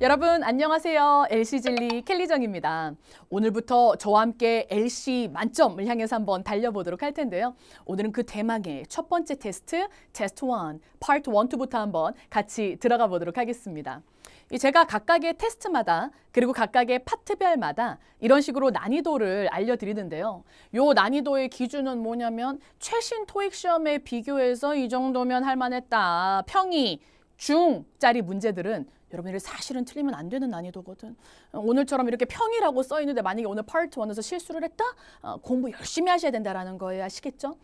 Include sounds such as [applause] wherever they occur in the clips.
여러분 안녕하세요. LC 진리 켈리정입니다. 오늘부터 저와 함께 LC 만점을 향해서 한번 달려보도록 할 텐데요. 오늘은 그 대망의 첫 번째 테스트, 테스트 1, 파트 1, 2부터 한번 같이 들어가 보도록 하겠습니다. 제가 각각의 테스트마다 그리고 각각의 파트별마다 이런 식으로 난이도를 알려드리는데요. 요 난이도의 기준은 뭐냐면 최신 토익 시험에 비교해서 이 정도면 할 만했다. 평이 중짜리 문제들은 여러분들 이 사실은 틀리면 안 되는 난이도거든. 어, 오늘처럼 이렇게 평이라고 써 있는데 만약에 오늘 파트 원에서 실수를 했다? 어, 공부 열심히 하셔야 된다라는 거예요. 아시겠죠?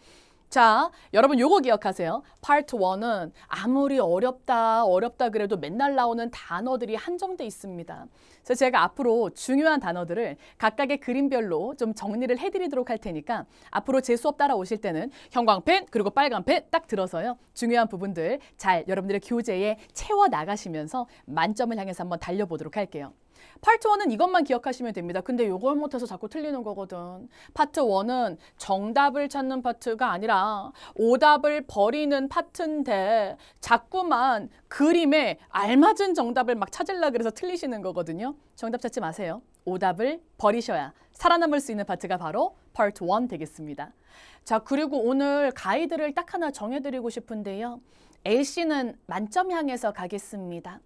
자, 여러분 요거 기억하세요. 파트 1은 아무리 어렵다, 어렵다 그래도 맨날 나오는 단어들이 한정돼 있습니다. 그래서 제가 앞으로 중요한 단어들을 각각의 그림별로 좀 정리를 해드리도록 할 테니까 앞으로 제 수업 따라오실 때는 형광펜 그리고 빨간펜 딱 들어서요. 중요한 부분들 잘 여러분들의 교재에 채워나가시면서 만점을 향해서 한번 달려보도록 할게요. 파트 1은 이것만 기억하시면 됩니다. 근데 요걸 못해서 자꾸 틀리는 거거든. 파트 1은 정답을 찾는 파트가 아니라 오답을 버리는 파트인데 자꾸만 그림에 알맞은 정답을 막 찾으려 그래서 틀리시는 거거든요. 정답 찾지 마세요. 오답을 버리셔야 살아남을 수 있는 파트가 바로 파트 1 되겠습니다. 자, 그리고 오늘 가이드를 딱 하나 정해드리고 싶은데요. L씨는 만점 향해서 가겠습니다.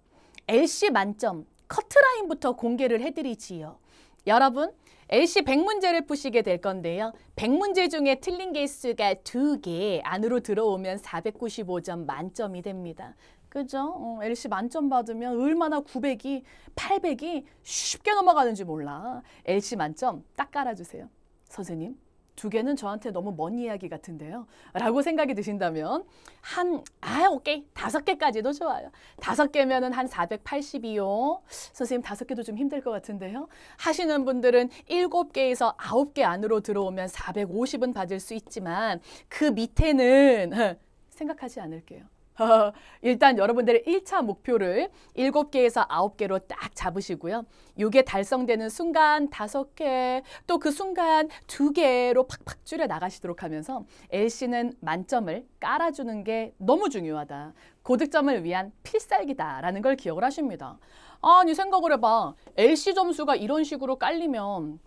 LC 만점, 커트라인부터 공개를 해드리지요. 여러분 AC 100문제를 푸시게 될 건데요. 100문제 중에 틀린 개수가 두 개 안으로 들어오면 495점 만점이 됩니다. 그죠? 어, LC 만점 받으면 얼마나 900이, 800이 쉽게 넘어가는지 몰라. LC 만점 딱 깔아주세요. 선생님. 두 개는 저한테 너무 먼 이야기 같은데요. 라고 생각이 드신다면 한, 아, 오케이. 다섯 개까지도 좋아요. 다섯 개면은 한 482호. 선생님 다섯 개도 좀 힘들 것 같은데요. 하시는 분들은 일곱 개에서 아홉 개 안으로 들어오면 450은 받을 수 있지만 그 밑에는 [laughs] 생각하지 않을게요. [laughs] 일단 여러분들의 1차 목표를 7개에서 9개로 딱 잡으시고요. 이게 달성되는 순간 5개, 또 그 순간 2개로 팍팍 줄여 나가시도록 하면서 LC는 만점을 깔아주는 게 너무 중요하다. 고득점을 위한 필살기다라는 걸 기억을 하십니다. 아니 생각을 해봐. LC 점수가 이런 식으로 깔리면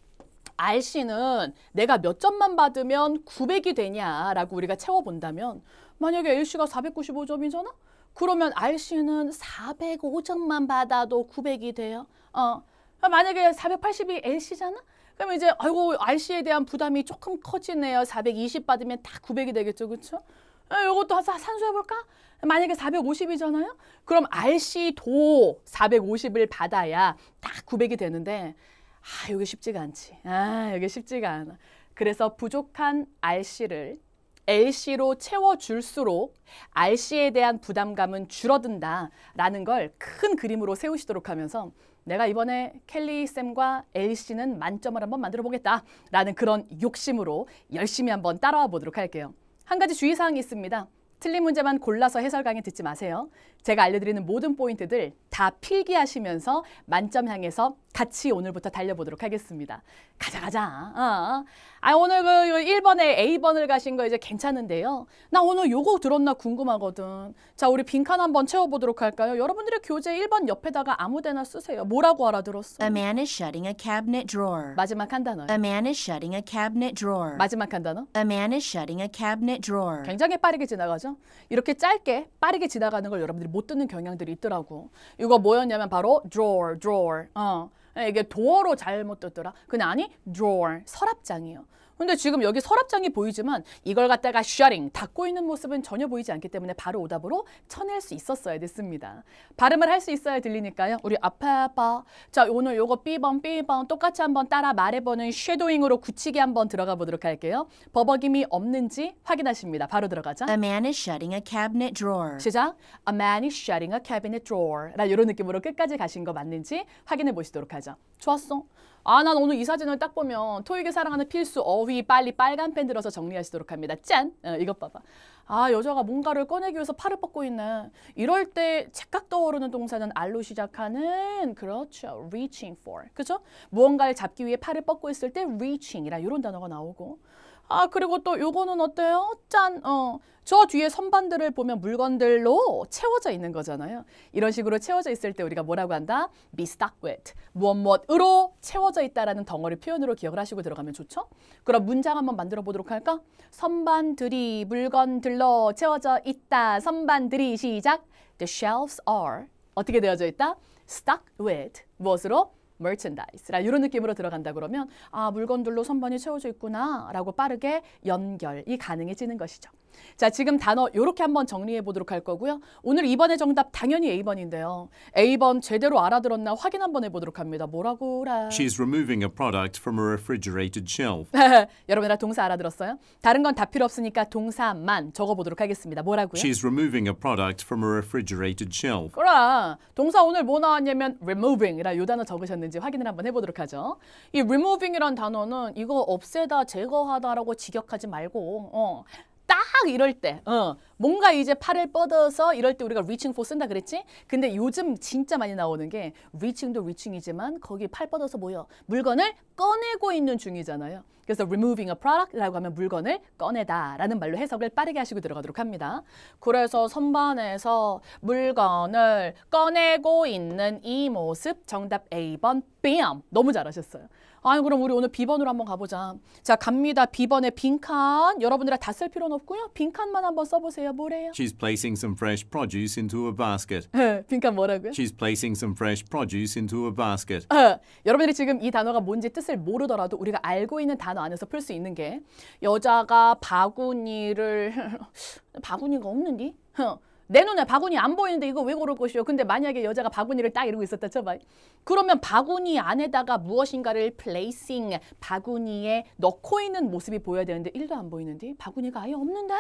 RC는 내가 몇 점만 받으면 900이 되냐라고 우리가 채워본다면 만약에 l c 가 495점이잖아? 그러면 r c 는 405점만 받아도 900이 돼요. 어. 만약에 480이 L씨잖아? 그럼 이제 아이고 R씨에 대한 부담이 조금 커지네요. 420 받으면 딱 900이 되겠죠. 그렇죠? 이것도 어, 산수해볼까? 만약에 450이잖아요? 그럼 RC도 450을 받아야 딱 900이 되는데 아, 이게 쉽지가 않지. 아, 이게 쉽지가 않아. 그래서 부족한 RC를 LC로 채워줄수록 RC에 대한 부담감은 줄어든다라는 걸 큰 그림으로 세우시도록 하면서 내가 이번에 켈리 쌤과 LC는 만점을 한번 만들어 보겠다라는 그런 욕심으로 열심히 한번 따라와 보도록 할게요. 한 가지 주의사항이 있습니다. 틀린 문제만 골라서 해설 강의 듣지 마세요. 제가 알려드리는 모든 포인트들 다 필기하시면서 만점 향해서 같이 오늘부터 달려보도록 하겠습니다. 가자 가자. 어. 아 오늘 그 1번에 A번을 가신 거 이제 괜찮은데요. 나 오늘 요거 들었나 궁금하거든. 자 우리 빈칸 한번 채워보도록 할까요? 여러분들의 교재 1번 옆에다가 아무데나 쓰세요. 뭐라고 알아들었어? A man is shutting a cabinet drawer. 마지막 한 단어. A man is shutting a cabinet drawer. 마지막 한 단어. A man is shutting a cabinet drawer. 굉장히 빠르게 지나가죠. 이렇게 짧게 빠르게 지나가는 걸 여러분들이 못 듣는 경향들이 있더라고. 이거 뭐였냐면 바로 drawer, drawer. 어. 이게 도어로 잘못 듣더라. 그냥 아니 drawer, 서랍장이요. 근데 지금 여기 서랍장이 보이지만 이걸 갖다가 슈어링 닫고 있는 모습은 전혀 보이지 않기 때문에 바로 오답으로 쳐낼 수 있었어야 됐습니다. 발음을 할 수 있어야 들리니까요. 우리 아파봐. 자 오늘 요거 B번 B번 똑같이 한번 따라 말해보는 쉐도잉으로 굳히기 한번 들어가 보도록 할게요. 버벅임이 없는지 확인하십니다. 바로 들어가자. A man is shutting a cabinet drawer. 시작. A man is shutting a cabinet drawer. 라 이런 느낌으로 끝까지 가신 거 맞는지 확인해 보시도록 하죠. 좋았어. 아, 난 오늘 이 사진을 딱 보면 토익에 사랑하는 필수 어휘 빨리 빨간 펜 들어서 정리하시도록 합니다. 짠! 어, 이것 봐봐. 아, 여자가 뭔가를 꺼내기 위해서 팔을 뻗고 있네. 이럴 때 착각 떠오르는 동사는 알로 시작하는 그렇죠. reaching for. 그죠? 무언가를 잡기 위해 팔을 뻗고 있을 때 reaching이라 이런 단어가 나오고 아 그리고 또 요거는 어때요? 짠! 어. 저 뒤에 선반들을 보면 물건들로 채워져 있는 거잖아요. 이런 식으로 채워져 있을 때 우리가 뭐라고 한다? be stuck with, 무엇 무엇으로 채워져 있다라는 덩어리 표현으로 기억을 하시고 들어가면 좋죠? 그럼 문장 한번 만들어 보도록 할까? 선반들이 물건들로 채워져 있다. 선반들이 시작. The shelves are 어떻게 되어져 있다? stuck with, 무엇으로? merchandise라 이런 느낌으로 들어간다 그러면 아 물건들로 선반이 채워져 있구나라고 빠르게 연결이 가능해지는 것이죠. 자 지금 단어 이렇게 한번 정리해 보도록 할 거고요. 오늘 2번의 정답 당연히 A번인데요. A번 제대로 알아들었나 확인 한번 해보도록 합니다. 뭐라고라? She's removing a product from a refrigerated shelf. [laughs] 여러분들 동사 알아들었어요? 다른 건 다 필요 없으니까 동사만 적어보도록 하겠습니다. 뭐라고요? She's removing a product from a refrigerated shelf. 그라 동사 오늘 뭐 나왔냐면 removing이라 요 단어 적으셨는데 있는지 확인을 한번 해보도록 하죠. 이 removing이란 단어는 이거 없애다, 제거하다라고 직역하지 말고 어, 이럴 때 어, 뭔가 이제 팔을 뻗어서 이럴 때 우리가 reaching for 쓴다 그랬지? 근데 요즘 진짜 많이 나오는 게 reaching도 reaching이지만 거기 팔 뻗어서 모여 물건을 꺼내고 있는 중이잖아요. 그래서 removing a product라고 하면 물건을 꺼내다라는 말로 해석을 빠르게 하시고 들어가도록 합니다. 그래서 선반에서 물건을 꺼내고 있는 이 모습 정답 A번 뺨 너무 잘하셨어요. 아니 그럼 우리 오늘 비번으로 한번 가보자. 자 갑니다. B번의 빈칸. 여러분들다쓸 필요는 없고요. 빈칸만 한번 써보세요. 뭐래요? She's placing some fresh produce into a basket. 예, 빈칸 뭐라고요? She's placing some fresh produce into a basket. 예, 여러분들이 지금 이 단어가 뭔지 뜻을 모르더라도 우리가 알고 있는 단어 안에서 풀 수 있는 게 여자가 바구니를 [laughs] 바구니가 없는디? 어, 내 눈에 바구니 안 보이는데 이거 왜 고를 것이요? 근데 만약에 여자가 바구니를 딱 이러고 있었다 쳐봐. 그러면 바구니 안에다가 무엇인가를 placing, 바구니에 넣고 있는 모습이 보여야 되는데 1도 안 보이는데 바구니가 아예 없는데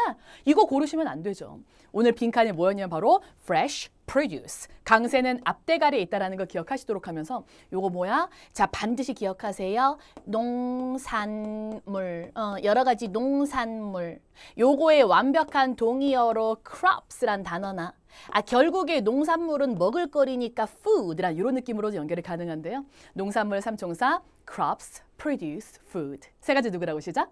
이거 고르시면 안 되죠. 오늘 빈칸에 뭐였냐면 바로 fresh produce. 강세는 앞대가리에 있다라는 걸 기억하시도록 하면서 요거 뭐야? 자, 반드시 기억하세요. 농산물. 어, 여러 가지 농산물. 요거의 완벽한 동의어로 crops란 단어나 아 결국에 농산물은 먹을거리니까 food란 이런 느낌으로 연결이 가능한데요. 농산물 삼총사 crops, produce, food 세 가지 누구라고 시작?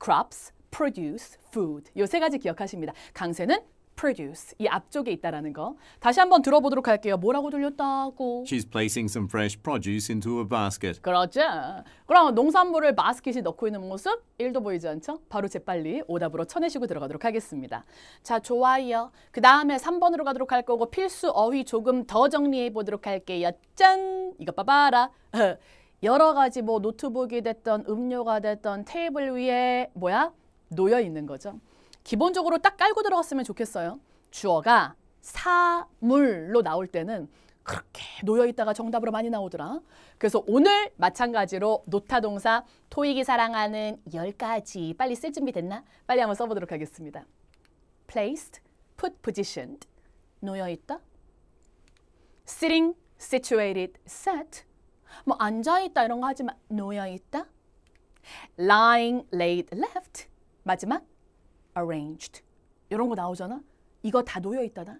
crops, produce, food 요 세 가지 기억하십니다. 강세는 produce 이 앞쪽에 있다라는 거. 다시 한번 들어보도록 할게요. 뭐라고 들렸다고? She's placing some fresh produce into a basket. 그렇죠. 그럼 농산물을 바스켓에 넣고 있는 모습 1도 보이지 않죠? 바로 재빨리 오답으로 쳐내시고 들어가도록 하겠습니다. 자, 좋아요. 그 다음에 3번으로 가도록 할 거고 필수 어휘 조금 더 정리해 보도록 할게요. 짠! 이것 봐봐라. [laughs] 여러 가지 뭐 노트북이 됐던 음료가 됐던 테이블 위에 뭐야? 놓여 있는 거죠. 기본적으로 딱 깔고 들어갔으면 좋겠어요. 주어가 사물로 나올 때는 그렇게 놓여있다가 정답으로 많이 나오더라. 그래서 오늘 마찬가지로 노타 동사 토익이 사랑하는 10가지 빨리 쓸 준비 됐나? 빨리 한번 써보도록 하겠습니다. placed, put positioned, 놓여있다, sitting, situated, set, 뭐 앉아있다 이런 거 하지만 놓여있다, lying, laid, left, 마지막 arranged. 이런 거 나오잖아. 이거 다 놓여 있다나.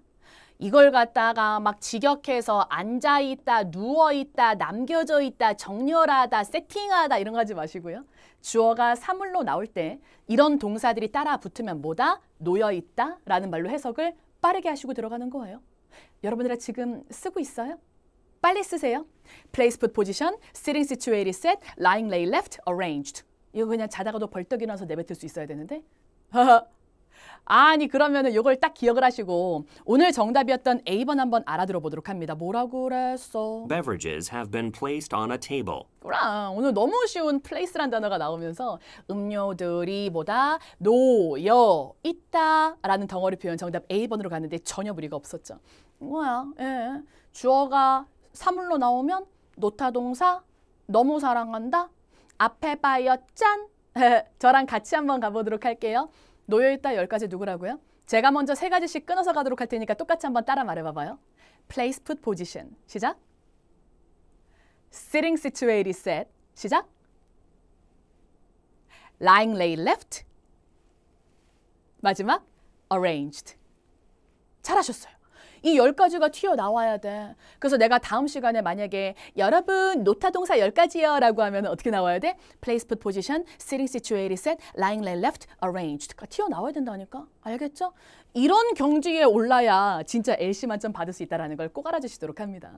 이걸 갖다가 막 직역해서 앉아있다, 누워있다, 남겨져 있다, 정렬하다, 세팅하다 이런 거 하지 마시고요. 주어가 사물로 나올 때 이런 동사들이 따라 붙으면 뭐다? 놓여있다 라는 말로 해석을 빠르게 하시고 들어가는 거예요. 여러분들아 지금 쓰고 있어요? 빨리 쓰세요. Place, put, position, sitting, situated, set, lying, lay, left, arranged. 이거 그냥 자다가도 벌떡 일어나서 내뱉을 수 있어야 되는데 [laughs] 아니 그러면은 요걸 딱 기억을 하시고 오늘 정답이었던 A번 한번 알아들어 보도록 합니다. 뭐라고 그랬어? Beverages have been placed on a table. 그럼 오늘 너무 쉬운 place란 단어가 나오면서 음료들이 뭐다 놓여 있다라는 덩어리 표현 정답 A번으로 갔는데 전혀 무리가 없었죠. 뭐야? 예. 주어가 사물로 나오면 노타 동사 너무 사랑한다. 앞에 바이어 짠 [laughs] 저랑 같이 한번 가보도록 할게요. 놓여있다 10가지 누구라고요? 제가 먼저 세 가지씩 끊어서 가도록 할 테니까 똑같이 한번 따라 말해봐봐요. Place, put, position. 시작. Sitting, situated, set. 시작. Lying, lay, left. 마지막, arranged. 잘하셨어요. 이 열가지가 튀어나와야 돼. 그래서 내가 다음 시간에 만약에 여러분 노타 동사 열가지요 라고 하면 어떻게 나와야 돼? Place, put, position, sitting, situated, set, lying, lay, left, arranged. 그러니까 튀어나와야 된다니까. 알겠죠? 이런 경지에 올라야 진짜 LC 만점 받을 수 있다는 걸 꼭 알아주시도록 합니다.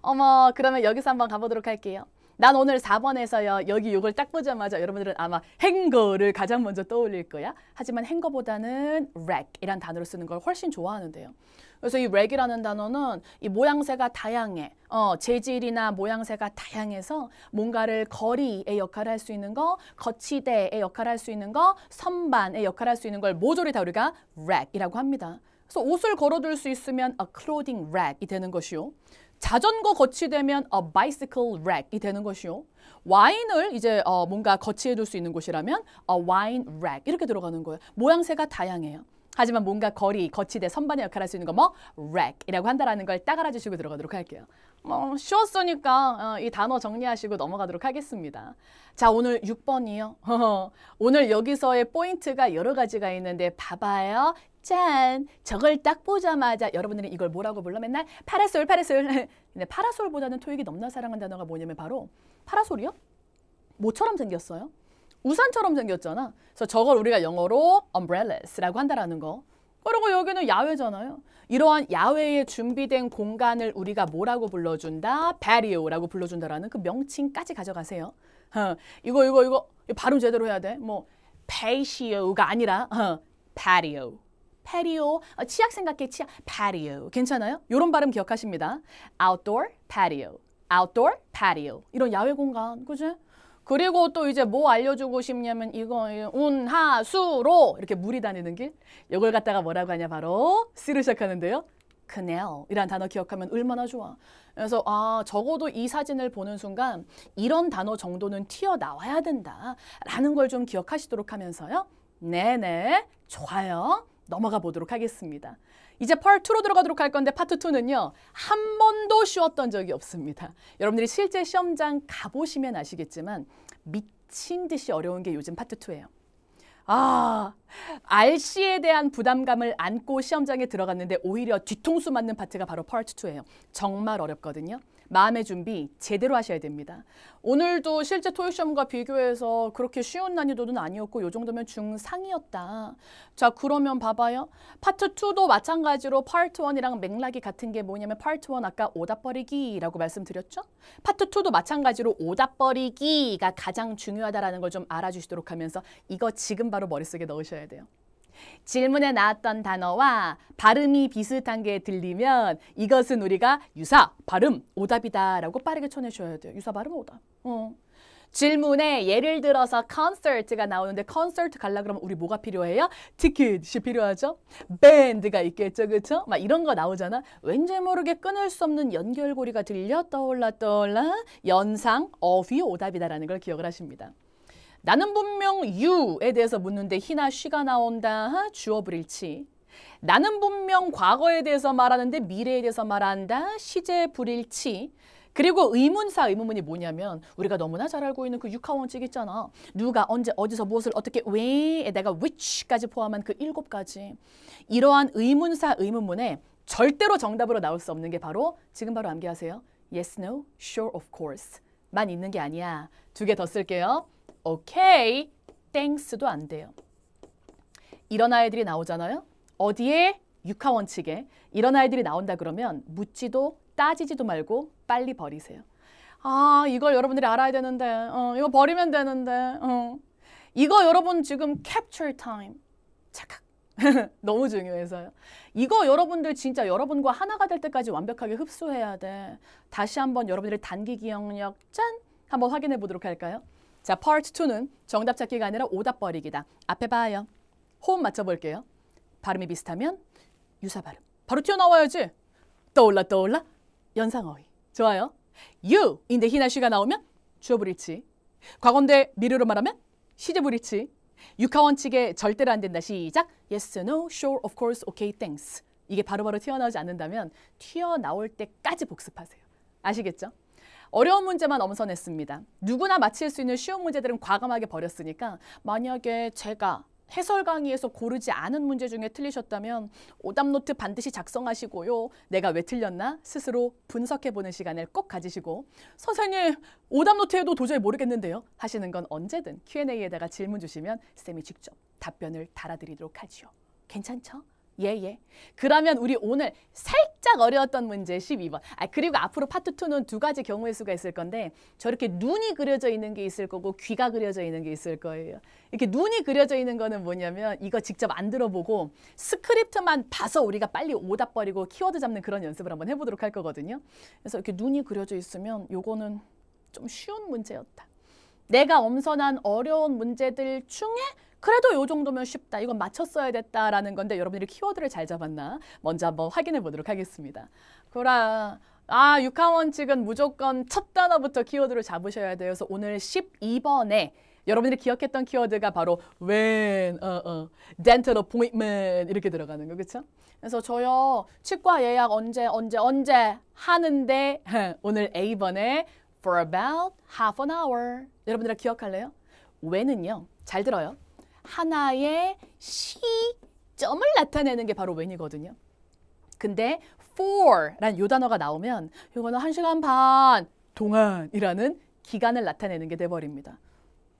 어머 그러면 여기서 한번 가보도록 할게요. 난 오늘 4번에서요. 여기 요걸 딱 보자마자 여러분들은 아마 행거를 가장 먼저 떠올릴 거야. 하지만 행거보다는 wreck이란 단어를 쓰는 걸 훨씬 좋아하는데요. 그래서 이 렉이라는 단어는 이 모양새가 다양해. 어, 재질이나 모양새가 다양해서 뭔가를 거리의 역할을 할 수 있는 거, 거치대의 역할을 할 수 있는 거, 선반의 역할을 할 수 있는 걸 모조리 다 우리가 렉이라고 합니다. 그래서 옷을 걸어둘 수 있으면 a clothing r a c 이 되는 것이요. 자전거 거치되면 a bicycle rack이 되는 것이요. 와인을 이제 어, 뭔가 거치해둘 수 있는 곳이라면 a wine rack 이렇게 들어가는 거예요. 모양새가 다양해요. 하지만 뭔가 거리, 거치대, 선반의 역할을 할 수 있는 거뭐 rack이라고 한다라는 걸 딱 알아주시고 들어가도록 할게요. 뭐 쉬웠으니까 어, 이 단어 정리하시고 넘어가도록 하겠습니다. 자 오늘 6번이요. [laughs] 오늘 여기서의 포인트가 여러 가지가 있는데 봐봐요. 짠! 저걸 딱 보자마자 여러분들이 이걸 뭐라고 불러 맨날 파라솔 파라솔 [laughs] 근데 파라솔보다는 토익이 넘나 사랑한 단어가 뭐냐면 바로 파라솔이요? 모처럼 생겼어요. 우산처럼 생겼잖아. 그래서 저걸 우리가 영어로 umbrellas라고 한다라는 거. 그리고 여기는 야외잖아요. 이러한 야외에 준비된 공간을 우리가 뭐라고 불러준다? patio라고 불러준다라는 그 명칭까지 가져가세요. 어, 이거 이거 이거 발음 제대로 해야 돼. 뭐 patio가 아니라 어, patio. patio 어, 치약 생각해 치약 patio 괜찮아요? 요런 발음 기억하십니다. outdoor patio. outdoor patio. 이런 야외 공간. 그죠? 그리고 또 이제 뭐 알려주고 싶냐면 이거 운하수로 이렇게 물이 다니는 길 이걸 갖다가 뭐라고 하냐 바로 쓰를 시작하는데요. 그네요 a l 이란 단어 기억하면 얼마나 좋아. 그래서 아 적어도 이 사진을 보는 순간 이런 단어 정도는 튀어나와야 된다라는 걸 좀 기억하시도록 하면서요. 네네 좋아요. 넘어가 보도록 하겠습니다. 이제 펄2로 들어가도록 할 건데 파트 2는요. 한 번도 쉬었던 적이 없습니다. 여러분들이 실제 시험장 가보시면 아시겠지만 미친 듯이 어려운 게 요즘 파트 2예요. 아, RC에 대한 부담감을 안고 시험장에 들어갔는데 오히려 뒤통수 맞는 파트가 바로 파트 2예요. 정말 어렵거든요. 마음의 준비 제대로 하셔야 됩니다. 오늘도 실제 토익 시험과 비교해서 그렇게 쉬운 난이도는 아니었고 요 정도면 중상이었다. 자 그러면 봐봐요. 파트 2도 마찬가지로 파트 1이랑 맥락이 같은 게 뭐냐면 파트 1 아까 오답버리기라고 말씀드렸죠? 파트 2도 마찬가지로 오답버리기가 가장 중요하다라는 걸 좀 알아주시도록 하면서 이거 지금 바로 머릿속에 넣으셔야 돼요. 질문에 나왔던 단어와 발음이 비슷한 게 들리면 이것은 우리가 유사, 발음, 오답이다 라고 빠르게 쳐내셔야 돼요. 유사, 발음, 오답. 어. 질문에 예를 들어서 콘서트가 나오는데 콘서트 갈라 그러면 우리 뭐가 필요해요? 티켓이 필요하죠? 밴드가 있겠죠, 그렇죠? 막 이런 거 나오잖아. 왠지 모르게 끊을 수 없는 연결고리가 들려 떠올라 떠올라 연상 어휘 오답이다라는 걸 기억을 하십니다. 나는 분명 you에 대해서 묻는데 히나 쉬가 나온다. 주어 불일치. 나는 분명 과거에 대해서 말하는데 미래에 대해서 말한다. 시제 불일치. 그리고 의문사 의문문이 뭐냐면 우리가 너무나 잘 알고 있는 그 육하원칙 있잖아. 누가 언제 어디서 무엇을 어떻게 왜에다가 which까지 포함한 그 일곱 가지. 이러한 의문사 의문문에 절대로 정답으로 나올 수 없는 게 바로 지금 바로 암기하세요. yes, no, sure, of course 만 있는 게 아니야. 두 개 더 쓸게요. 오케이, 땡스도안 돼요. 이런 아이들이 나오잖아요. 어디에? 육하 원칙에. 이런 아이들이 나온다 그러면 묻지도 따지지도 말고 빨리 버리세요. 아 이걸 여러분들이 알아야 되는데 어, 이거 버리면 되는데 어. 이거 여러분 지금 capture time 착각 [laughs] 너무 중요해서요. 이거 여러분들 진짜 여러분과 하나가 될 때까지 완벽하게 흡수해야 돼. 다시 한번 여러분들의 단기 기억력 짠 한번 확인해 보도록 할까요? 자, part 2는 정답 찾기가 아니라 오답 버리기다. 앞에 봐요. 호흡 맞춰볼게요. 발음이 비슷하면 유사 발음. 바로 튀어나와야지. 떠올라 떠올라 연상어휘. 좋아요. you인데 희나씨가 나오면 주어 불일치. 과거인데 미래로 말하면 시제 불일치. 육하원칙에 절대로 안 된다. 시작. Yes, no, sure, of course, okay, thanks. 이게 바로바로 바로 튀어나오지 않는다면 튀어나올 때까지 복습하세요. 아시겠죠? 어려운 문제만 엄선했습니다. 누구나 맞힐 수 있는 쉬운 문제들은 과감하게 버렸으니까 만약에 제가 해설 강의에서 고르지 않은 문제 중에 틀리셨다면 오답 노트 반드시 작성하시고요. 내가 왜 틀렸나 스스로 분석해보는 시간을 꼭 가지시고 선생님 오답 노트에도 도저히 모르겠는데요. 하시는 건 언제든 Q&A에다가 질문 주시면 쌤이 직접 답변을 달아드리도록 하지요. 괜찮죠? 예, 예. 그러면 우리 오늘 살짝 어려웠던 문제 12번. 아, 그리고 앞으로 파트 2는 두 가지 경우의 수가 있을 건데 저렇게 눈이 그려져 있는 게 있을 거고 귀가 그려져 있는 게 있을 거예요. 이렇게 눈이 그려져 있는 거는 뭐냐면 이거 직접 안 들어보고 스크립트만 봐서 우리가 빨리 오답 버리고 키워드 잡는 그런 연습을 한번 해보도록 할 거거든요. 그래서 이렇게 눈이 그려져 있으면 요거는 좀 쉬운 문제였다. 내가 엄선한 어려운 문제들 중에 그래도 요 정도면 쉽다. 이건 맞췄어야 됐다라는 건데 여러분들이 키워드를 잘 잡았나 먼저 한번 확인해 보도록 하겠습니다. 그라 아, 육하원 측은 무조건 첫 단어부터 키워드를 잡으셔야 돼서 오늘 12번에 여러분들이 기억했던 키워드가 바로 when, 어, 어, dental appointment 이렇게 들어가는 거, 그렇 그래서 저요 치과 예약 언제 언제 언제 하는데 [laughs] 오늘 A번에 for about half an hour 여러분들 기억할래요? when은요, 잘 들어요. 하나의 시점을 나타내는 게 바로 when이거든요. 근데 for라는 요 단어가 나오면 이거는 1시간반 동안이라는 기간을 나타내는 게 돼버립니다.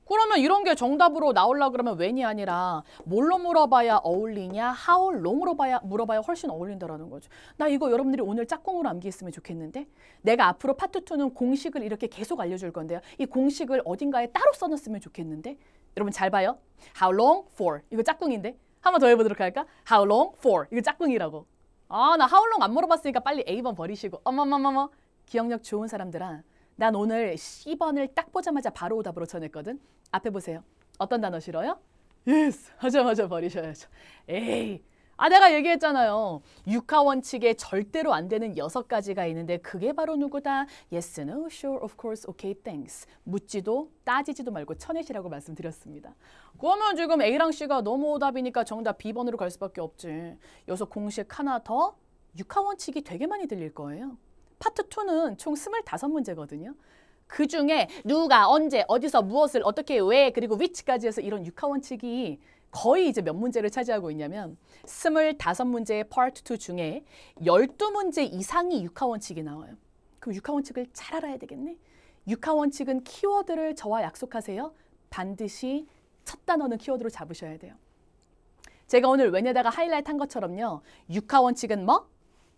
그러면 이런 게 정답으로 나오려고 그러면 when이 아니라 뭘로 물어봐야 어울리냐, how long으로 봐야, 물어봐야 훨씬 어울린다라는 거죠. 나 이거 여러분들이 오늘 짝꿍으로 암기했으면 좋겠는데 내가 앞으로 파트 2는 공식을 이렇게 계속 알려줄 건데요. 이 공식을 어딘가에 따로 써놨으면 좋겠는데 여러분 잘 봐요. How long for? 이거 짝꿍인데. 한번더 해보도록 할까? How long for? 이거 짝꿍이라고. 아, 나 how long 안 물어봤으니까 빨리 A번 버리시고. 어머머머머. 기억력 좋은 사람들아. 난 오늘 C번을 딱 보자마자 바로 오답으로 전했거든. 앞에 보세요. 어떤 단어 싫어요? Yes. 하자마자 버리셔야죠. 에이. 아 내가 얘기했잖아요. 육하 원칙에 절대로 안 되는 여섯 가지가 있는데 그게 바로 누구다? Yes, no, sure, of course, okay, thanks. 묻지도 따지지도 말고 천혜시라고 말씀드렸습니다. 그러면 지금 A랑 C가 너무 오답이니까 정답 B번으로 갈 수밖에 없지. 여섯 공식 하나 더 육하 원칙이 되게 많이 들릴 거예요. 파트 2는 총 25문제거든요. 그 중에 누가, 언제, 어디서, 무엇을, 어떻게, 왜, 그리고 위치까지 해서 이런 육하 원칙이 거의 이제 몇 문제를 차지하고 있냐면 2 5 문제의 파트 2 중에 1 2 문제 이상이 육하원칙이 나와요. 그럼 육하원칙을 잘 알아야 되겠네. 육하원칙은 키워드를 저와 약속하세요. 반드시 첫 단어는 키워드로 잡으셔야 돼요. 제가 오늘 왜냐다가 하이라이트 한 것처럼요. 육하원칙은 뭐?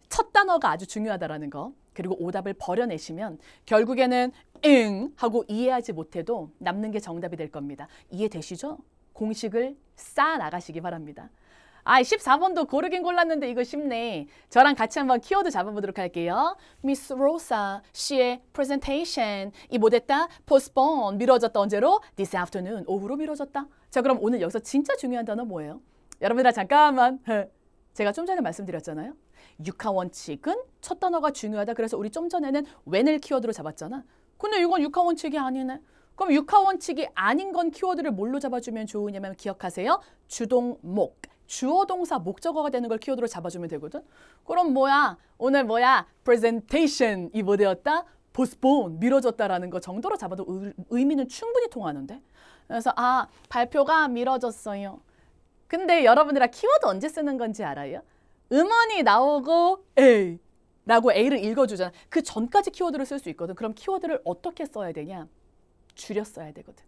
첫 단어가 아주 중요하다라는 거. 그리고 오답을 버려내시면 결국에는 응 하고 이해하지 못해도 남는 게 정답이 될 겁니다. 이해되시죠? 공식을 쌓아 나가시기 바랍니다. 아, 14번도 고르긴 골랐는데 이거 쉽네. 저랑 같이 한번 키워드 잡아보도록 할게요. Miss Rosa 씨의 presentation 이 뭐됐다? postpone 미뤄졌다 언제로? This afternoon 오후로 미뤄졌다. 자 그럼 오늘 여기서 진짜 중요한 단어 뭐예요? 여러분들 잠깐만 [laughs] 제가 좀 전에 말씀드렸잖아요. 육하 원칙은 첫 단어가 중요하다. 그래서 우리 좀 전에는 when을 키워드로 잡았잖아. 근데 이건 육하 원칙이 아니네. 그럼 육하 원칙이 아닌 건 키워드를 뭘로 잡아주면 좋으냐면 기억하세요. 주동목. 주어 동사 목적어가 되는 걸 키워드로 잡아주면 되거든. 그럼 뭐야? 오늘 뭐야? presentation이 뭐 되었다? postpone, 미뤄졌다라는 거 정도로 잡아도 의, 의미는 충분히 통하는데. 그래서 아, 발표가 미뤄졌어요. 근데 여러분들아 키워드 언제 쓰는 건지 알아요? 음원이 나오고 A 라고 A를 읽어주잖아. 그 전까지 키워드를 쓸 수 있거든. 그럼 키워드를 어떻게 써야 되냐? 줄였어야 되거든.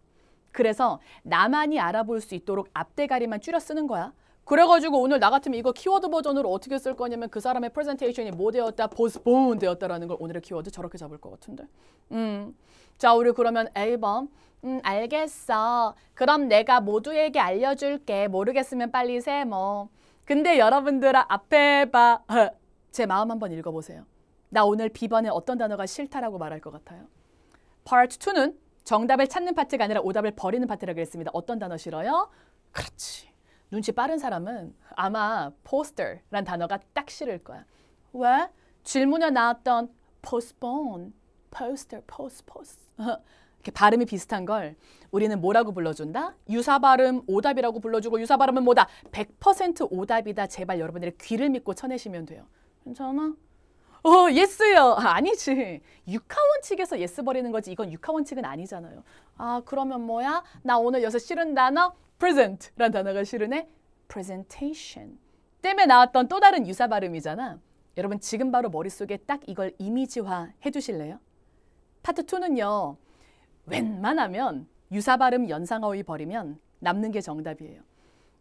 그래서 나만이 알아볼 수 있도록 앞대가리만 줄여 쓰는 거야. 그래가지고 오늘 나 같으면 이거 키워드 버전으로 어떻게 쓸 거냐면 그 사람의 프레젠테이션이 뭐 되었다, 보스본 되었다라는 걸 오늘의 키워드 저렇게 잡을 것 같은데. 음. 자, 우리 그러면 A번. 음, 알겠어. 그럼 내가 모두에게 알려줄게. 모르겠으면 빨리 세 뭐. 근데 여러분들 앞에 봐. [laughs] 제 마음 한번 읽어보세요. 나 오늘 B번에 어떤 단어가 싫다라고 말할 것 같아요? Part 2는 정답을 찾는 파트가 아니라 오답을 버리는 파트라 고했습니다 어떤 단어 싫어요? 그렇지. 눈치 빠른 사람은 아마 poster란 단어가 딱 싫을 거야. 왜? 질문에 나왔던 postpone, poster, post, post. [laughs] 이렇게 발음이 비슷한 걸 우리는 뭐라고 불러준다? 유사 발음 오답이라고 불러주고 유사 발음은 뭐다? 100% 오답이다. 제발 여러분들의 귀를 믿고 쳐내시면 돼요. 괜찮아? 어, 예스요. 아, 아니지. 육하원 측에서 예스 버리는 거지. 이건 육하원 측은 아니잖아요. 아, 그러면 뭐야? 나 오늘 여기서 싫은 단어 present란 단어가 싫으네. presentation. 때문에 나왔던 또 다른 유사 발음이잖아. 여러분 지금 바로 머릿속에 딱 이걸 이미지화 해주실래요? 파트 2는요. 웬만하면 유사 발음 연상어의 버리면 남는 게 정답이에요.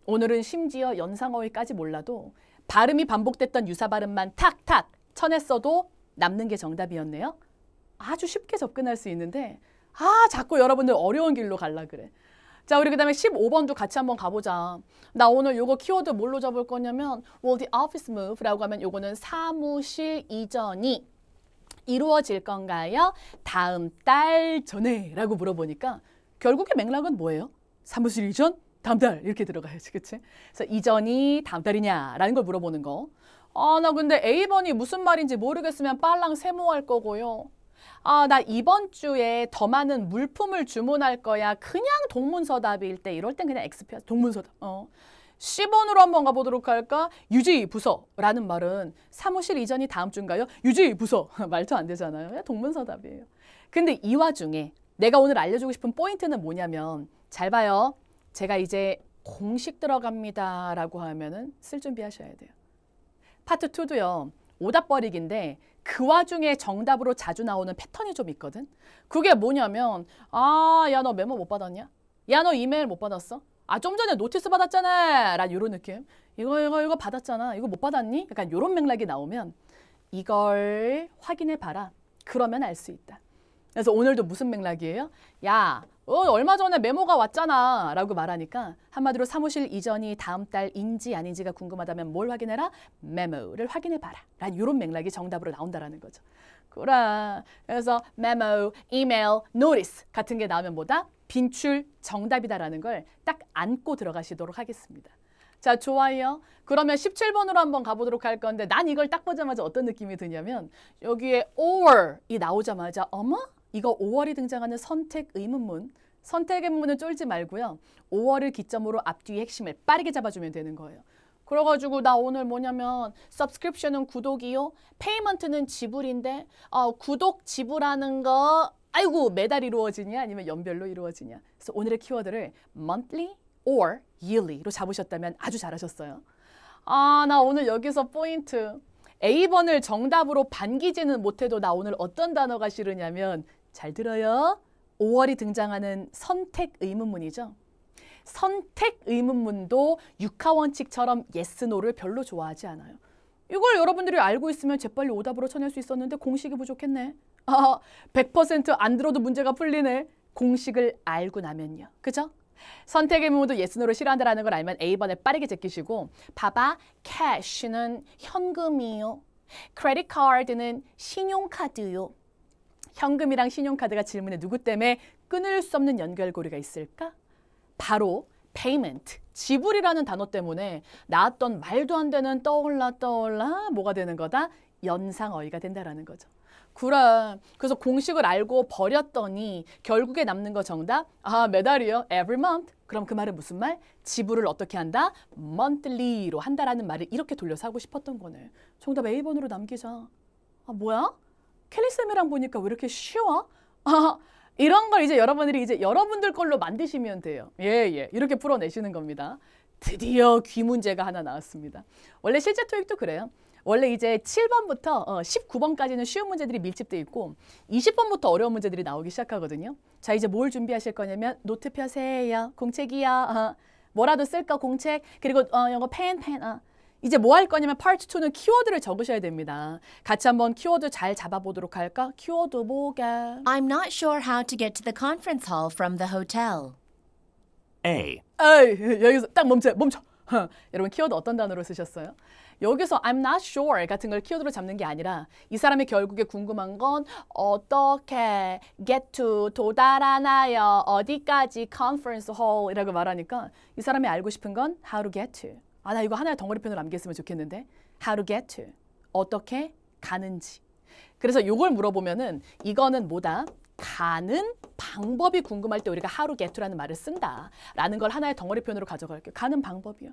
오늘은 심지어 연상어의까지 몰라도 발음이 반복됐던 유사 발음만 탁탁 천했어도 남는 게 정답이었네요. 아주 쉽게 접근할 수 있는데 아 자꾸 여러분들 어려운 길로 갈라 그래. 자 우리 그 다음에 15번도 같이 한번 가보자. 나 오늘 요거 키워드 뭘로 잡을 거냐면 will the office move라고 하면 요거는 사무실 이전이 이루어질 건가요? 다음 달 전에 라고 물어보니까 결국에 맥락은 뭐예요? 사무실 이전? 다음 달 이렇게 들어가야지 그치? 그래서 이전이 다음 달이냐라는 걸 물어보는 거. 아, 나 근데 A번이 무슨 말인지 모르겠으면 빨랑 세모할 거고요. 아, 나 이번 주에 더 많은 물품을 주문할 거야. 그냥 동문서답일 때 이럴 땐 그냥 X표 동문서답. 어. 1번으로 한번 가보도록 할까? 유지 부서라는 말은 사무실 이전이 다음 주인가요? 유지 부서 [laughs] 말도 안 되잖아요. 동문서답이에요. 근데 이 와중에 내가 오늘 알려주고 싶은 포인트는 뭐냐면 잘 봐요. 제가 이제 공식 들어갑니다라고 하면은 쓸 준비하셔야 돼요. 파트 2도요. 오답 버리기인데 그 와중에 정답으로 자주 나오는 패턴이 좀 있거든. 그게 뭐냐면 아, 야 너 메모 못 받았냐? 야 너 이메일 못 받았어? 아, 좀 전에 노티스 받았잖아. 라는 이런 느낌. 이거 이거 이거 받았잖아. 이거 못 받았니? 약간 이런 맥락이 나오면 이걸 확인해 봐라. 그러면 알 수 있다. 그래서 오늘도 무슨 맥락이에요? 야, 어, 얼마 전에 메모가 왔잖아. 라고 말하니까 한마디로 사무실 이전이 다음 달인지 아닌지가 궁금하다면 뭘 확인해라? 메모를 확인해봐라. 라는 이런 맥락이 정답으로 나온다라는 거죠. 그라. 그래서 메모, 이메일, 노리스 같은 게 나오면 뭐다? 빈출 정답이다라는 걸 딱 안고 들어가시도록 하겠습니다. 자, 좋아요. 그러면 17번으로 한번 가보도록 할 건데 난 이걸 딱 보자마자 어떤 느낌이 드냐면 여기에 or이 나오자마자 어머? 이거 5월이 등장하는 선택 의문문 선택 의문문은 쫄지 말고요. 5월을 기점으로 앞뒤 핵심을 빠르게 잡아주면 되는 거예요. 그래가지고 나 오늘 뭐냐면 subscription은 구독이요. 페이먼트는 지불인데 어, 구독 지불하는 거 아이고 매달 이루어지냐 아니면 연별로 이루어지냐. 그래서 오늘의 키워드를 monthly or yearly로 잡으셨다면 아주 잘하셨어요. 아 나 오늘 여기서 포인트 A번을 정답으로 반기지는 못해도 나 오늘 어떤 단어가 싫으냐면 잘 들어요. 5월이 등장하는 선택 의문문이죠. 선택 의문문도 육하원칙처럼 yes, no를 별로 좋아하지 않아요. 이걸 여러분들이 알고 있으면 재빨리 오답으로 쳐낼 수 있었는데 공식이 부족했네. 100%안 아, 들어도 문제가 풀리네. 공식을 알고 나면요. 그죠? 선택의 문문도 yes, no를 싫어한다는 걸 알면 A번에 빠르게 제끼시고 봐봐, cash는 현금이요. credit card는 신용카드요. 현금이랑 신용카드가 질문에 누구 때문에 끊을 수 없는 연결고리가 있을까? 바로 payment, 지불이라는 단어 때문에 나왔던 말도 안 되는 떠올라 떠올라 뭐가 되는 거다? 연상어휘가 된다라는 거죠. 구라. 그래서 공식을 알고 버렸더니 결국에 남는 거 정답? 아, 매달이요. every month. 그럼 그 말은 무슨 말? 지불을 어떻게 한다? monthly로 한다라는 말을 이렇게 돌려서 하고 싶었던 거네. 정답 A번으로 남기자. 아, 뭐야? 캘리쌤이랑 보니까 왜 이렇게 쉬워? 아, 이런 걸 이제 여러분들이 이제 여러분들 걸로 만드시면 돼요. 예, 예. 이렇게 풀어내시는 겁니다. 드디어 귀 문제가 하나 나왔습니다. 원래 실제 토익도 그래요. 원래 이제 7번부터 19번까지는 어, 쉬운 문제들이 밀집되어 있고 20번부터 어려운 문제들이 나오기 시작하거든요. 자 이제 뭘 준비하실 거냐면 노트 펴세요. 공책이야. 어, 뭐라도 쓸까 공책. 그리고 어, 이거 펜, 펜. 어. 이제 뭐 할 거냐면 파트 2는 키워드를 적으셔야 됩니다. 같이 한번 키워드 잘 잡아보도록 할까? 키워드 뭐가? I'm not sure how to get to the conference hall from the hotel. A. 에이, 여기서 딱 멈춰, 멈춰. 여러분 키워드 어떤 단어로 쓰셨어요? 여기서 I'm not sure 같은 걸 키워드로 잡는 게 아니라 이 사람이 결국에 궁금한 건 어떻게 get to 도달하나요? 어디까지 conference hall이라고 말하니까 이 사람이 알고 싶은 건 how to get to. 아, 나 이거 하나의 덩어리 표현을 남겼으면 좋겠는데. How to get to. 어떻게 가는지. 그래서 이걸 물어보면은 이거는 뭐다? 가는 방법이 궁금할 때 우리가 하루 t o 라는 말을 쓴다라는 걸 하나의 덩어리 표현으로 가져갈게요. 가는 방법이요.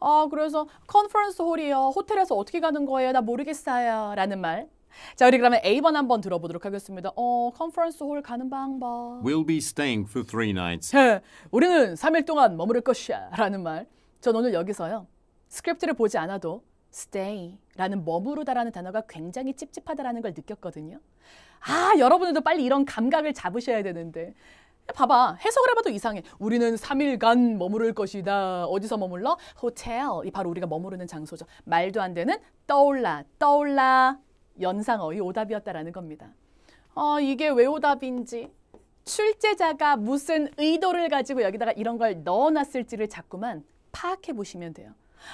아, 그래서 컨퍼런스 홀이요. 호텔에서 어떻게 가는 거예요? 나 모르겠어요. 라는 말. 자, 우리 그러면 A번 한번 들어보도록 하겠습니다. 어, 컨퍼런스 홀 가는 방법. We'll be staying for three nights. 네, 우리는 3일 동안 머무를 것이야. 라는 말. 전 오늘 여기서요. 스크립트를 보지 않아도 stay라는 머무르다라는 단어가 굉장히 찝찝하다라는 걸 느꼈거든요. 아, 여러분들도 빨리 이런 감각을 잡으셔야 되는데. 봐봐. 해석을 해봐도 이상해. 우리는 3일간 머무를 것이다. 어디서 머물러? 호텔. 이 바로 우리가 머무르는 장소죠. 말도 안 되는 떠올라, 떠올라. 연상어의 오답이었다라는 겁니다. 어, 이게 왜 오답인지 출제자가 무슨 의도를 가지고 여기다가 이런 걸 넣어놨을지를 자꾸만 파악해 보시면 돼요.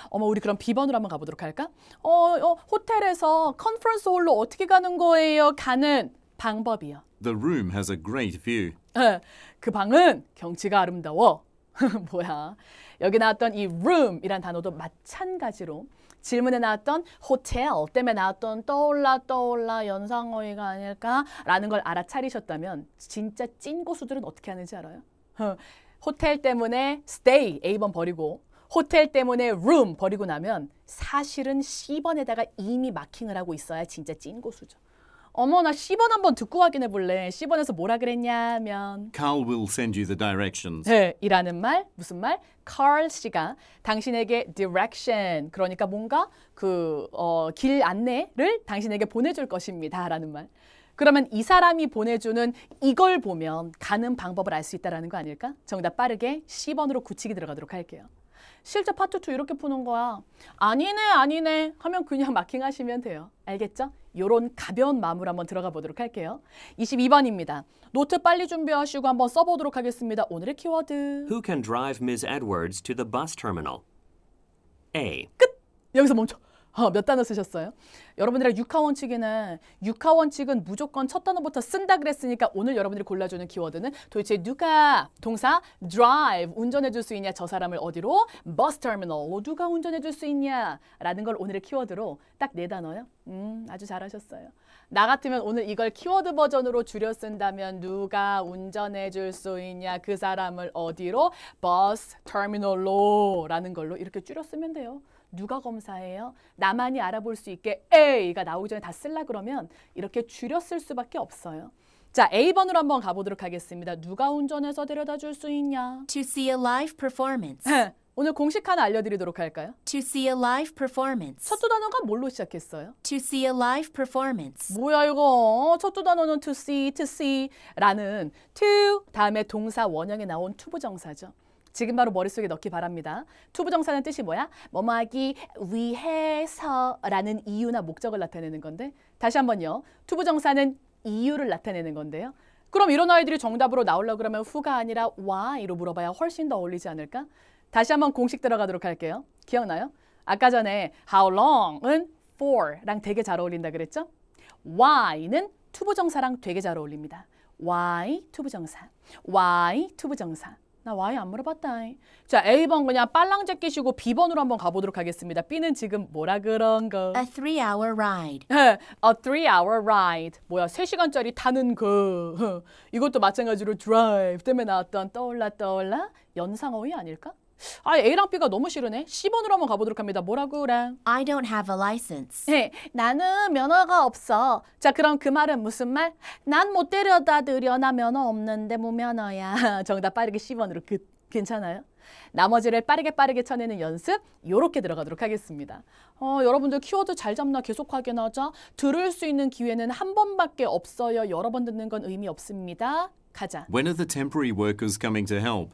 어머 우리 그럼 비번으로 한번 가보도록 할까? 어, 어 호텔에서 컨퍼런스 홀로 어떻게 가는 거예요? 가는 방법이요. The room has a great view. 예, 그 방은 경치가 아름다워. [laughs] 뭐야? 여기 나왔던 이 room이란 단어도 마찬가지로 질문에 나왔던 호텔 때문에 나왔던 떠올라 떠올라 연상어휘가 아닐까라는 걸 알아차리셨다면 진짜 찐 고수들은 어떻게 하는지 알아요? 어, 호텔 때문에 stay A번 버리고 호텔 때문에 룸 버리고 나면 사실은 10번에다가 이미 마킹을 하고 있어야 진짜 찐 고수죠. 어머 나 10번 한번 듣고 확인해 볼래. 10번에서 뭐라 그랬냐면 Carl will send you the directions. 네, 이라는 말 무슨 말? Carl 씨가 당신에게 direction 그러니까 뭔가 그 어, 길 안내를 당신에게 보내줄 것입니다라는 말. 그러면 이 사람이 보내주는 이걸 보면 가는 방법을 알 수 있다라는 거 아닐까? 정답 빠르게 10번으로 굳히기 들어가도록 할게요. 실제 파트 2 이렇게 푸는 거야. 아니네 아니네 하면 그냥 [laughs] 마킹하시면 돼요. 알겠죠? 요런 가벼운 마음으로 한번 들어가 보도록 할게요. 22번입니다. 노트 빨리 준비하시고 한번 써보도록 하겠습니다. 오늘의 키워드. Who can drive Ms. Edwards to the bus terminal? A. 끝! 여기서 멈춰. 어, 몇 단어 쓰셨어요? 여러분들의 육하원칙이나 육하원칙은 무조건 첫 단어부터 쓴다 그랬으니까 오늘 여러분들이 골라주는 키워드는 도대체 누가 동사 drive 운전해줄 수 있냐 저 사람을 어디로 버스 터미널로 누가 운전해줄 수 있냐 라는 걸 오늘의 키워드로 딱 네 단어요. 음 아주 잘하셨어요. 나 같으면 오늘 이걸 키워드 버전으로 줄여 쓴다면 누가 운전해줄 수 있냐 그 사람을 어디로 버스 터미널로 라는 걸로 이렇게 줄여 쓰면 돼요. 누가 검사해요? 나만이 알아볼 수 있게 A가 나오기 전에 다 쓸라 그러면 이렇게 줄여 쓸 수밖에 없어요. 자, A번으로 한번 가보도록 하겠습니다. 누가 운전해서 데려다 줄 수 있냐? To see a live performance. 네, 오늘 공식 하나 알려드리도록 할까요? To see a live performance. 첫두 단어가 뭘로 시작했어요? To see a live performance. 뭐야 이거? 첫 두 단어는 to see, to see라는 to 다음에 동사 원형에 나온 to 부정사죠. 지금 바로 머릿속에 넣기 바랍니다. 투부정사는 뜻이 뭐야? 뭐뭐하기 위해서라는 이유나 목적을 나타내는 건데 다시 한번요. 투부정사는 이유를 나타내는 건데요. 그럼 이런 아이들이 정답으로 나오려고 그러면 후가 아니라 why로 물어봐야 훨씬 더 어울리지 않을까? 다시 한번 공식 들어가도록 할게요. 기억나요? 아까 전에 how long은 for랑 되게 잘 어울린다 그랬죠? why는 투부정사랑 되게 잘 어울립니다. why 투부정사, why 투부정사. 나 Y 안 물어봤다잉. 자, A번 그냥 빨랑제 끼시고 B번으로 한번 가보도록 하겠습니다. B는 지금 뭐라 그런 거? A three hour ride. 예, a three hour ride. 뭐야, 3시간짜리 타는 거. 어, 이것도 마찬가지로 drive 때문에 나왔던 떠올라 떠올라 연상어휘 아닐까? 아, A랑 B가 너무 싫으네. C번으로 한번 가보도록 합니다. 뭐라고랑? I don't have a license. 네, 나는 면허가 없어. 자, 그럼 그 말은 무슨 말? 난 못 데려다 드려. 나 면허 없는데 무면허야. [laughs] 정답 빠르게 C번으로 끝. 그, 괜찮아요? 나머지를 빠르게 빠르게 쳐내는 연습 이렇게 들어가도록 하겠습니다. 어, 여러분들 키워드 잘 잡나 계속 하긴 하자. 들을 수 있는 기회는 한 번밖에 없어요. 여러 번 듣는 건 의미 없습니다. 가자. When are the temporary workers coming to help?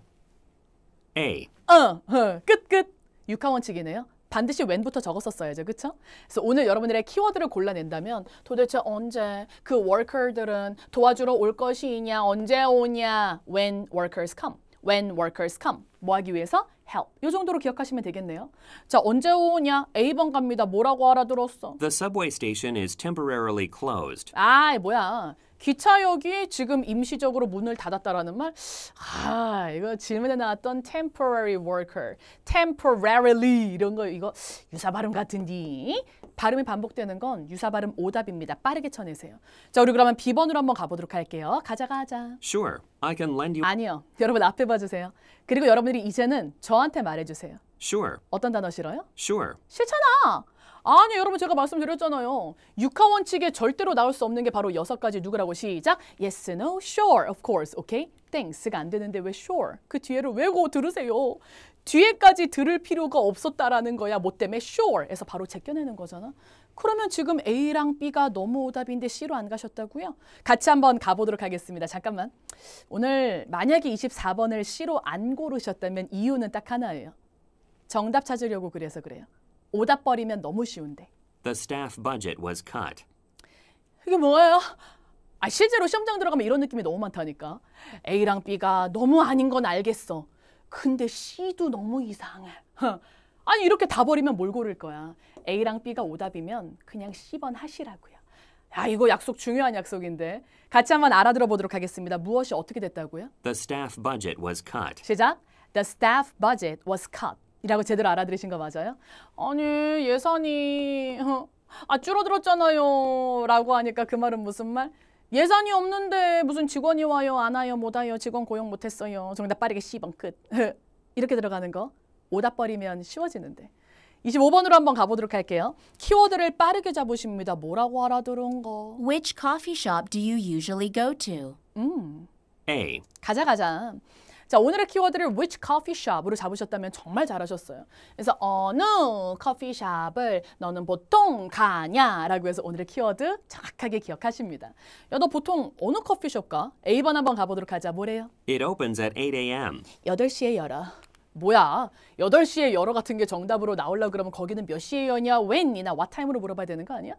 A. 어, 어, 끝, 끝. 육하원칙이네요. 반드시 when부터 적었었어야죠. 그쵸 그래서 오늘 여러분들의 키워드를 골라낸다면 도대체 언제 그 worker들은 도와주러 올 것이냐, 언제 오냐. when workers come. when workers come. 뭐 하기 위해서? help. 요 정도로 기억하시면 되겠네요. 자, 언제 오냐? A번 갑니다. 뭐라고 알아들었어? The subway station is temporarily closed. 아, 뭐야. 기차역이 지금 임시적으로 문을 닫았다라는 말, 아 이거 질문에 나왔던 temporary worker, temporarily 이런 거 이거 유사 발음 같은디 발음이 반복되는 건 유사 발음 오답입니다. 빠르게 쳐내세요. 자 우리 그러면 B번으로 한번 가보도록 할게요. 가자 가자. Sure, I can lend you. 아니요, 여러분 앞에 봐주세요. 그리고 여러분들이 이제는 저한테 말해주세요. Sure. 어떤 단어 싫어요? Sure. 싫잖아. 아니 여러분 제가 말씀드렸잖아요. 육하 원칙에 절대로 나올 수 없는 게 바로 여섯 가지 누구라고 시작. Yes, no, sure, of course, okay? Thanks가 안 되는데 왜 sure? 그 뒤에를 왜고 들으세요. 뒤에까지 들을 필요가 없었다라는 거야. 뭐 때문에 sure에서 바로 제껴내는 거잖아. 그러면 지금 A랑 B가 너무 오답인데 C로 안 가셨다고요? 같이 한번 가보도록 하겠습니다. 잠깐만. 오늘 만약에 24번을 C로 안 고르셨다면 이유는 딱 하나예요. 정답 찾으려고 그래서 그래요. 오답 버리면 너무 쉬운데. The staff budget was cut. 이게 뭐예요? 아, 실제로 시험장 들어가면 이런 느낌이 너무 많다니까. A랑 B가 너무 아닌 건 알겠어. 근데 C도 너무 이상해. 아니 이렇게 다 버리면 뭘 고를 거야. A랑 B가 오답이면 그냥 C번 하시라고요. 야, 이거 약속 중요한 약속인데. 같이 한번 알아들어 보도록 하겠습니다. 무엇이 어떻게 됐다고요? The staff budget was cut. 시작. The staff budget was cut. 이라고 제대로 알아들으신 거 맞아요? 아니 예산이 어, 아 줄어들었잖아요 라고 하니까 그 말은 무슨 말? 예산이 없는데 무슨 직원이 와요 안 와요 못 와요 직원 고용 못했어요 정답 빠르게 시번 끝 [laughs] 이렇게 들어가는 거 오답버리면 쉬워지는데 25번으로 한번 가보도록 할게요. 키워드를 빠르게 잡으십니다. 뭐라고 알아들은 거? Which coffee shop do you usually go to? 음. A. 가자 가자. 자, 오늘의 키워드를 which coffee shop으로 잡으셨다면 정말 잘하셨어요. 그래서 어느 커피 숍을 너는 보통 가냐라고 해서 오늘의 키워드 정확하게 기억하십니다. 야, 너 보통 어느 커피숍 가? A번 한번 가보도록 하자. 뭐래요? It opens at 8 a.m. 8시에 열어. 뭐야 8시에 열어 같은 게 정답으로 나오려고 그러면 거기는 몇 시에 여냐 when이나 what time으로 물어봐야 되는 거 아니야?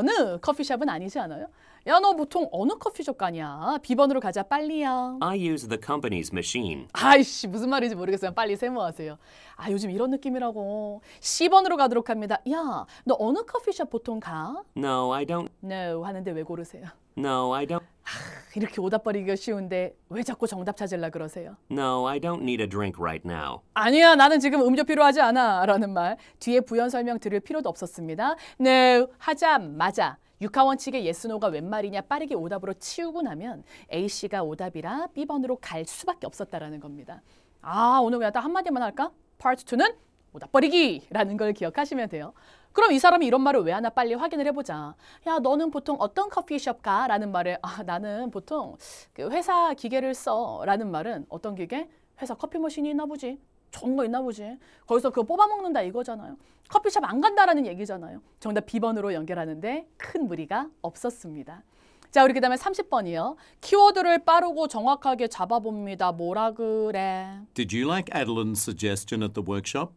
어느 커피숍은 아니지 않아요? 야 너 보통 어느 커피숍 가냐? 비번으로 가자 빨리야. I use the company's machine. 아이씨 무슨 말인지 모르겠어요. 빨리 세모하세요. 아 요즘 이런 느낌이라고. C번으로 가도록 합니다. 야 너 어느 커피숍 보통 가? No, I don't. No 하는데 왜 고르세요? No, I don't. 아, 이렇게 오답 버리기가 쉬운데 왜 자꾸 정답 찾으려 그러세요? No, I don't need a drink right now. 아니야, 나는 지금 음료 필요하지 않아라는 말. 뒤에 부연 설명 드릴 필요도 없었습니다. No, 하자마자 육하 원칙의 yes, no가 웬 말이냐 빠르게 오답으로 치우고 나면 A씨가 오답이라 B번으로 갈 수밖에 없었다라는 겁니다. 아, 오늘 그냥 딱 한마디만 할까? Part 2는 오답 버리기라는 걸 기억하시면 돼요. 그럼 이 사람이 이런 말을 왜 하나 빨리 확인을 해보자. 야 너는 보통 어떤 커피숍 가? 라는 말에 아 나는 보통 그 회사 기계를 써 라는 말은 어떤 기계? 회사 커피 머신이 있나 보지. 좋은 거 있나 보지. 거기서 그거 뽑아먹는다 이거잖아요. 커피숍 안 간다라는 얘기잖아요. 정답 B번으로 연결하는데 큰 무리가 없었습니다. 자, 우리 그 다음에 30번이요. 키워드를 빠르고 정확하게 잡아봅니다. 뭐라 그래? Did you like Adeline's suggestion at the workshop?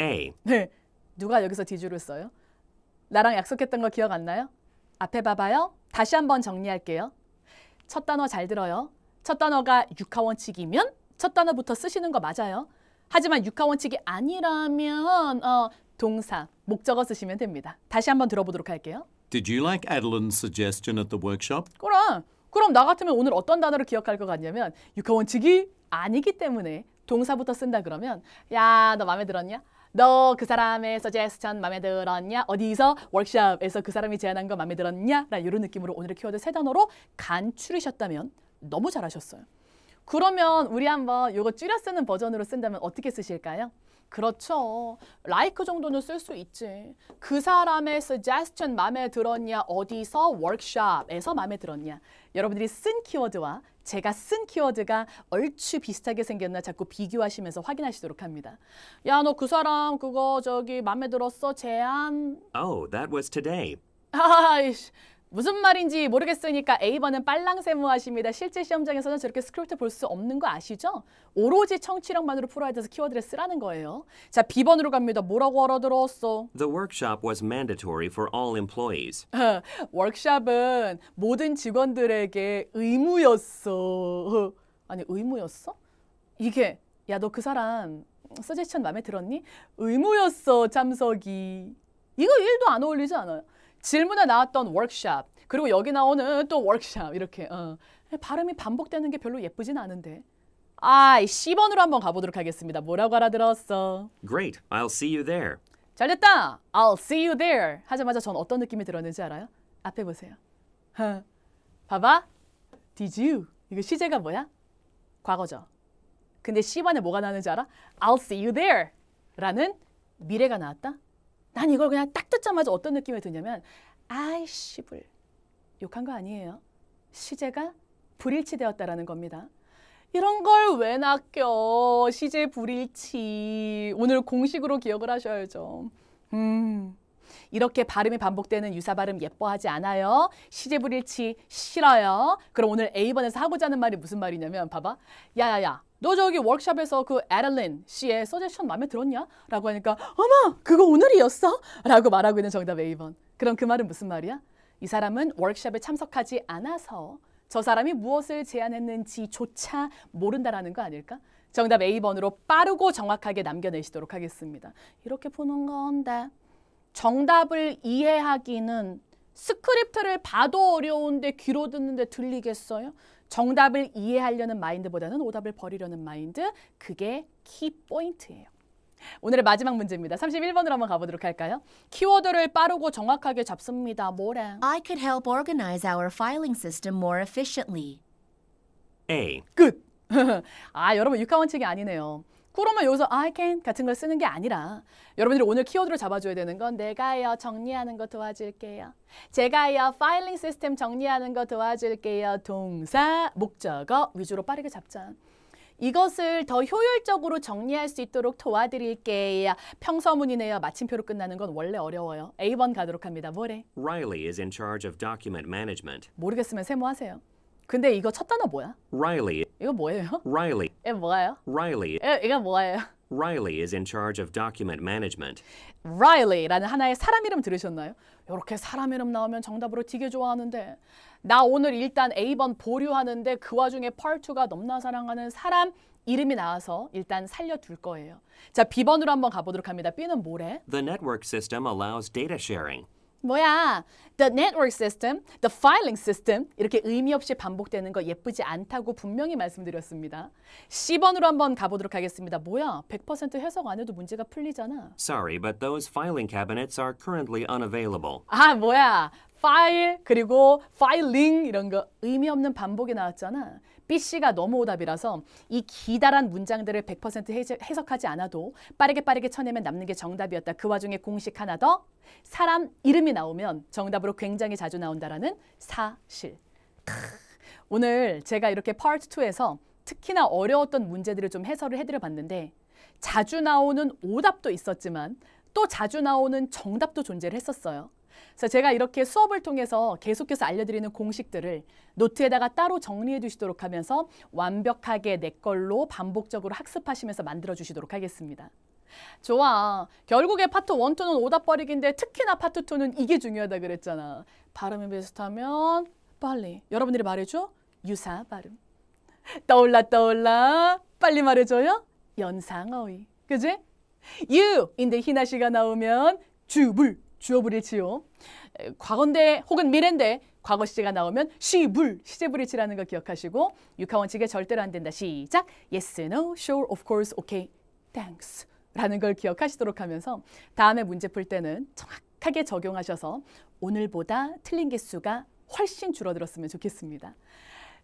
A. 네. 누가 여기서 뒤줄을 써요? 나랑 약속했던 거 기억 안 나요? 앞에 봐봐요. 다시 한번 정리할게요. 첫 단어 잘 들어요. 첫 단어가 육하원칙이면 첫 단어부터 쓰시는 거 맞아요. 하지만 육하원칙이 아니라면 어, 동사, 목적어 쓰시면 됩니다. 다시 한번 들어보도록 할게요. Did you like Adeline's suggestion at the workshop? 그럼, 그럼 나 같으면 오늘 어떤 단어를 기억할 것 같냐면 육하원칙이 아니기 때문에 동사부터 쓴다 그러면 야, 너 마음에 들었냐? 너그 사람의 서제스천 마음에 들었냐? 어디서? 워크숍에서 그 사람이 제안한 거 마음에 들었냐? 라는 이런 느낌으로 오늘의 키워드 세 단어로 간추리셨다면 너무 잘하셨어요. 그러면 우리 한번 요거 줄여 쓰는 버전으로 쓴다면 어떻게 쓰실까요? 그렇죠. like 그 정도는 쓸 수 있지. 그 사람의 suggestion 마음에 들었냐? 어디서? 워크숍에서 마음에 들었냐? 여러분들이 쓴 키워드와 제가 쓴 키워드가 얼추 비슷하게 생겼나 자꾸 비교하시면서 확인하시도록 합니다. 야, 너 그 사람 그거 저기 마음에 들었어? 제안. Oh, that was today. [laughs] 아이씨. 무슨 말인지 모르겠으니까 A번은 빨랑세무하십니다 실제 시험장에서는 저렇게 스크립트 볼 수 없는 거 아시죠? 오로지 청취력만으로 풀어야 돼서 키워드를 쓰라는 거예요. 자, B번으로 갑니다. 뭐라고 알아들었어? The workshop was mandatory for all employees. 워크샵은 [laughs] 모든 직원들에게 의무였어. 아니, 의무였어? 이게 야, 너 그 사람 서제션 마음에 들었니? 의무였어, 참석이. 이거 일도 안 어울리지 않아요? 질문에 나왔던 워크샵 그리고 여기 나오는 또 워크샵 이렇게 어. 발음이 반복되는 게 별로 예쁘진 않은데. 아, 10번으로 한번 가보도록 하겠습니다. 뭐라고 알아들었어? Great. I'll see you there. 잘됐다. I'll see you there. 하자마자 전 어떤 느낌이 들었는지 알아요? 앞에 보세요. 봐봐. Did you? 이거 시제가 뭐야? 과거죠. 근데 c 번에 뭐가 나는지 알아? I'll see you there. 라는 미래가 나왔다. 난 이걸 그냥 딱 듣자마자 어떤 느낌이 드냐면 아이씨불 욕한 거 아니에요. 시제가 불일치되었다라는 겁니다. 이런 걸 왜 낚여? 시제 불일치. 오늘 공식으로 기억을 하셔야죠. 음. 이렇게 발음이 반복되는 유사 발음 예뻐하지 않아요. 시제불일치 싫어요. 그럼 오늘 A번에서 하고자 하는 말이 무슨 말이냐면 봐봐. 야야야. 너 저기 워크숍에서 그 에럴린 씨의 서제션 마음에 들었냐? 라고 하니까 어머 그거 오늘이었어? 라고 말하고 있는 정답 A번. 그럼 그 말은 무슨 말이야? 이 사람은 워크숍에 참석하지 않아서 저 사람이 무엇을 제안했는지조차 모른다라는 거 아닐까? 정답 A번으로 빠르고 정확하게 남겨내시도록 하겠습니다. 이렇게 보는 건데. 정답을 이해하기는 스크립트를 봐도 어려운데 귀로 듣는데 들리겠어요? 정답을 이해하려는 마인드보다는 오답을 버리려는 마인드 그게 키포인트예요. 오늘의 마지막 문제입니다. 31번으로 한번 가보도록 할까요? 키워드를 빠르고 정확하게 잡습니다. 뭐랑? I could help organize our filing system more efficiently. A. 끝! [laughs] 아, 여러분 육하원칙이 아니네요. 그러면 여기서 I can 같은 걸 쓰는 게 아니라 여러분들이 오늘 키워드를 잡아줘야 되는 건 내가요 정리하는 거 도와줄게요. 제가요 파일링 시스템 정리하는 거 도와줄게요. 동사, 목적어 위주로 빠르게 잡자. 이것을 더 효율적으로 정리할 수 있도록 도와드릴게요. 평서문이네요. 마침표로 끝나는 건 원래 어려워요. A번 가도록 합니다. 뭐래? Riley is in charge of document management. 모르겠으면 세모하세요. 근데 이거 첫 단어 뭐야? Riley. 이거 뭐예요? [laughs] Riley. 얘 뭐예요? Riley. 얘, 예, 얘 뭐예요? Riley is in charge of document management. Riley라는 하나의 사람 이름 들으셨나요? 이렇게 사람 이름 나오면 정답으로 되게 좋아하는데 나 오늘 일단 A번 보류하는데 그 와중에 펄투가 넘나 사랑하는 사람 이름이 나와서 일단 살려둘 거예요. 자, B번으로 한번 가보도록 합니다. B는 뭐래? The network system allows data sharing. 뭐야? The network system, the filing system 이렇게 의미 없이 반복되는 거 예쁘지 않다고 분명히 말씀드렸습니다. C번으로 한번 가보도록 하겠습니다. 뭐야? 100% 해석 안 해도 문제가 풀리잖아. Sorry, but those filing cabinets are currently unavailable. 아, 뭐야? 파일 그리고 파일링 이런 거 의미 없는 반복이 나왔잖아. b c 가 넘어오답이라서 이 기다란 문장들을 100% 해석하지 않아도 빠르게 빠르게 쳐내면 남는 게 정답이었다. 그 와중에 공식 하나 더 사람 이름이 나오면 정답으로 굉장히 자주 나온다라는 사실. 오늘 제가 이렇게 파트 2에서 특히나 어려웠던 문제들을 좀 해설을 해드려 봤는데 자주 나오는 오답도 있었지만 또 자주 나오는 정답도 존재를 했었어요. 그래서 제가 이렇게 수업을 통해서 계속해서 알려드리는 공식들을 노트에다가 따로 정리해 주시도록 하면서 완벽하게 내 걸로 반복적으로 학습하시면서 만들어 주시도록 하겠습니다. 좋아. 결국에 파트 1, 2는 오답 버리기인데 특히나 파트 2는 이게 중요하다 그랬잖아. 발음이 비슷하면 빨리. 여러분들이 말해줘. 유사 발음. [laughs] 떠올라 떠올라. 빨리 말해줘요. 연상어휘. 그지? 유인데 희나 씨가 나오면 주불. 주어브리치요 과거인데 혹은 미래인데 과거 시제가 나오면 시물 시제 브리치라는거 기억하시고 육하 원칙에 절대로 안 된다. 시작. Yes, no, sure, of course, okay, thanks. 라는 걸 기억하시도록 하면서 다음에 문제 풀 때는 정확하게 적용하셔서 오늘보다 틀린 개수가 훨씬 줄어들었으면 좋겠습니다.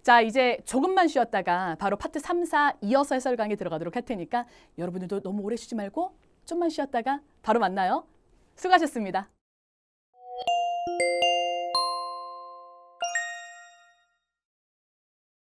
자 이제 조금만 쉬었다가 바로 파트 3, 4 이어서 해설 강의 들어가도록 할 테니까 여러분들도 너무 오래 쉬지 말고 좀만 쉬었다가 바로 만나요. 수고하셨습니다.